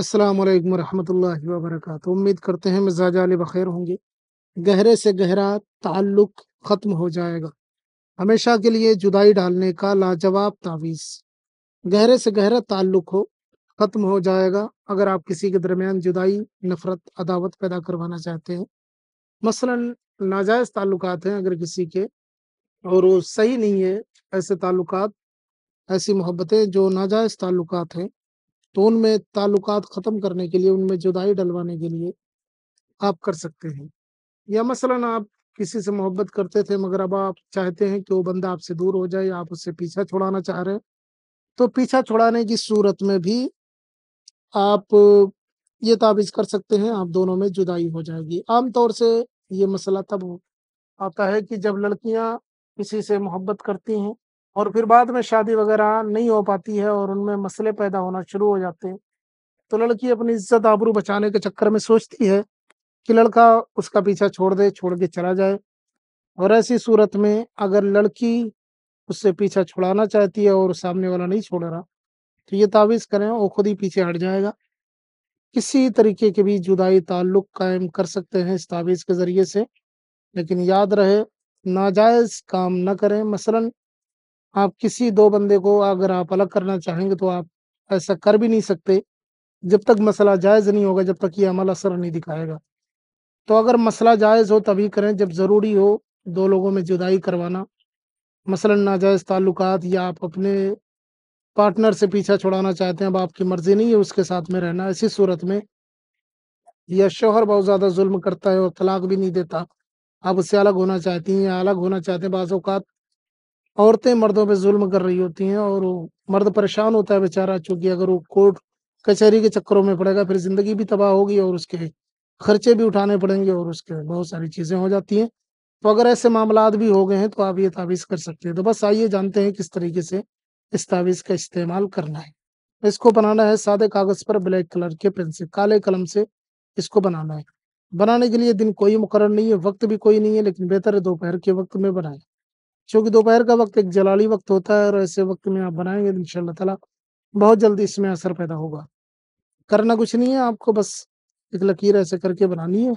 अस्सलाम वालेकुम रहमतुल्लाहि व बरकातहू उम्मीद करते हैं मिजाज आल बखैर होंगे गहरे से गहरा ताल्लुक ख़त्म हो जाएगा हमेशा के लिए जुदाई डालने का लाजवाब तावीज़ गहरे से गहरा ताल्लुक हो ख़त्म हो जाएगा अगर आप किसी के दरमियान जुदाई नफ़रत अदावत पैदा करवाना चाहते हैं मसलन नाजायज़ ताल्लुक हैं अगर किसी के और वो सही नहीं है ऐसे ताल्लुक ऐसी मोहब्बतें जो नाजायज़ ताल्लुक हैं तो उनमें ताल्लुकात ख़त्म करने के लिए उनमें जुदाई डलवाने के लिए आप कर सकते हैं या मसलन आप किसी से मोहब्बत करते थे मगर अब आप चाहते हैं कि वो बंदा आपसे दूर हो जाए आप उससे पीछा छुड़ाना चाह रहे हैं तो पीछा छुड़ाने की सूरत में भी आप ये ताबीज कर सकते हैं आप दोनों में जुदाई हो जाएगी आमतौर से ये मसला तब आता है कि जब लड़कियां किसी से मोहब्बत करती हैं और फिर बाद में शादी वगैरह नहीं हो पाती है और उनमें मसले पैदा होना शुरू हो जाते हैं तो लड़की अपनी इज्जत आबरू बचाने के चक्कर में सोचती है कि लड़का उसका पीछा छोड़ दे छोड़ के चला जाए और ऐसी सूरत में अगर लड़की उससे पीछा छुड़ाना चाहती है और सामने वाला नहीं छोड़ रहा तो ये तावीज़ करें वो खुद ही पीछे हट जाएगा किसी तरीके के भी जुदाई ताल्लुक कायम कर सकते हैं इस तावीज़ के ज़रिए से लेकिन याद रहे नाजायज़ काम न करें मसलन आप किसी दो बंदे को अगर आप अलग करना चाहेंगे तो आप ऐसा कर भी नहीं सकते जब तक मसला जायज़ नहीं होगा जब तक ये अमल असर नहीं दिखाएगा तो अगर मसला जायज़ हो तभी करें जब ज़रूरी हो दो लोगों में जुदाई करवाना मसला नाजायज़ ताल्लुक या आप अपने पार्टनर से पीछा छुड़ाना चाहते हैं अब आपकी मर्ज़ी नहीं है उसके साथ में रहना ऐसी सूरत में या शोहर बहुत ज़्यादा जुल्म करता है और तलाक भी नहीं देता आप उससे अलग होना चाहती हैं या अलग होना चाहते हैं बाज़ात औरतें मर्दों पे जुल्म कर रही होती हैं और मर्द परेशान होता है बेचारा चूंकि अगर वो कोर्ट कचहरी के चक्करों में पड़ेगा फिर जिंदगी भी तबाह होगी और उसके खर्चे भी उठाने पड़ेंगे और उसके बहुत सारी चीज़ें हो जाती हैं तो अगर ऐसे मामला भी हो गए हैं तो आप ये तावीज़ कर सकते हैं तो बस आइए जानते हैं किस तरीके से इस तावीज़ का इस्तेमाल करना है तो इसको बनाना है सादे कागज़ पर ब्लैक कलर के पेन से काले कलम से इसको बनाना है बनाने के लिए दिन कोई मुकर नहीं है वक्त भी कोई नहीं है लेकिन बेहतर है दोपहर के वक्त में बनाएं क्योंकि दोपहर का वक्त एक जलाली वक्त होता है और ऐसे वक्त में आप बनाएंगे तो इन ताला बहुत जल्दी इसमें असर पैदा होगा करना कुछ नहीं है आपको बस एक लकीर ऐसे करके बनानी है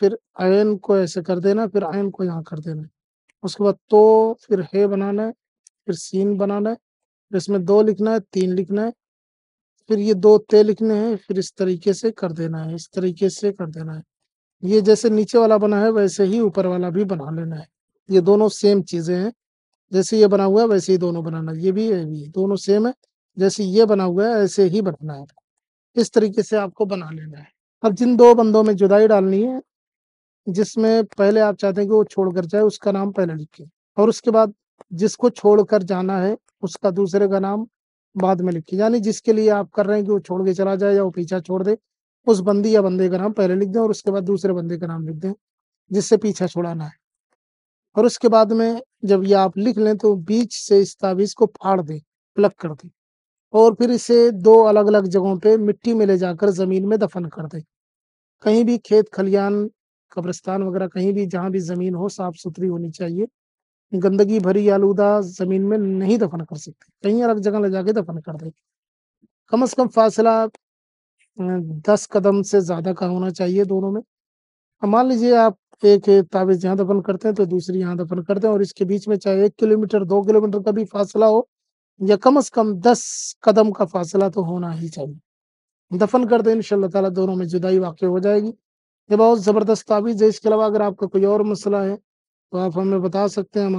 फिर आयन को ऐसे कर देना फिर आयन को यहाँ कर देना उसके बाद तो फिर हे बनाना है फिर सीन बनाना है फिर इसमें दो लिखना है तीन लिखना है फिर ये दो ते लिखने हैं फिर इस तरीके से कर देना है इस तरीके से कर देना है ये जैसे नीचे वाला बना है वैसे ही ऊपर वाला भी बना लेना है ये दोनों सेम चीजें हैं जैसे ये बना हुआ है वैसे ही दोनों बनाना ये भी है भी दोनों सेम है जैसे ये बना हुआ है ऐसे ही बनाना है इस तरीके से आपको बना लेना है अब जिन दो बंदों में जुदाई डालनी है जिसमें पहले आप चाहते हैं कि वो छोड़कर जाए उसका नाम पहले लिखिए और उसके बाद जिसको छोड़कर जाना है उसका दूसरे का नाम बाद में लिखिए यानी जिसके लिए आप कर रहे हैं कि वो छोड़ के चला जाए या वो पीछा छोड़ दे उस बंदी या बंदे का नाम पहले लिख दें और उसके बाद दूसरे बंदे का नाम लिख दें जिससे पीछा छोड़ाना है और उसके बाद में जब ये आप लिख लें तो बीच से इस ताबीज़ को फाड़ दें प्लग कर दें और फिर इसे दो अलग अलग जगहों पे मिट्टी में ले जाकर ज़मीन में दफन कर दें कहीं भी खेत खलियान कब्रस्तान वगैरह कहीं भी जहाँ भी ज़मीन हो साफ़ सुथरी होनी चाहिए गंदगी भरी आलूदा ज़मीन में नहीं दफन कर सकते कहीं अलग जगह ले जाके दफन कर दें कम अज़ कम फासला दस कदम से ज़्यादा का होना चाहिए दोनों में मान लीजिए आप एक ताबीज यहाँ दफन करते हैं तो दूसरी यहाँ दफन करते हैं और इसके बीच में चाहे एक किलोमीटर दो किलोमीटर का भी फासला हो या कम से कम दस कदम का फासला तो होना ही चाहिए दफन कर दें ताला दोनों में जुदाई वाक़ हो जाएगी ये बहुत ज़बरदस्त ताबीज़ है इसके अलावा अगर आपका कोई और मसला है तो आप हमें बता सकते हैं